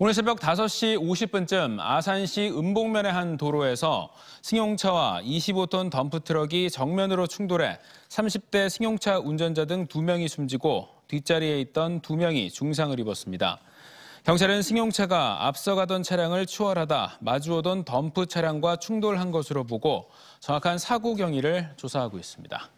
오늘 새벽 5시 50분쯤 아산시 음봉면의 한 도로에서 승용차와 25톤 덤프트럭이 정면으로 충돌해 30대 승용차 운전자 등 2명이 숨지고 뒷자리에 있던 2명이 중상을 입었습니다. 경찰은 승용차가 앞서가던 차량을 추월하다 마주오던 덤프 차량과 충돌한 것으로 보고 정확한 사고 경위를 조사하고 있습니다.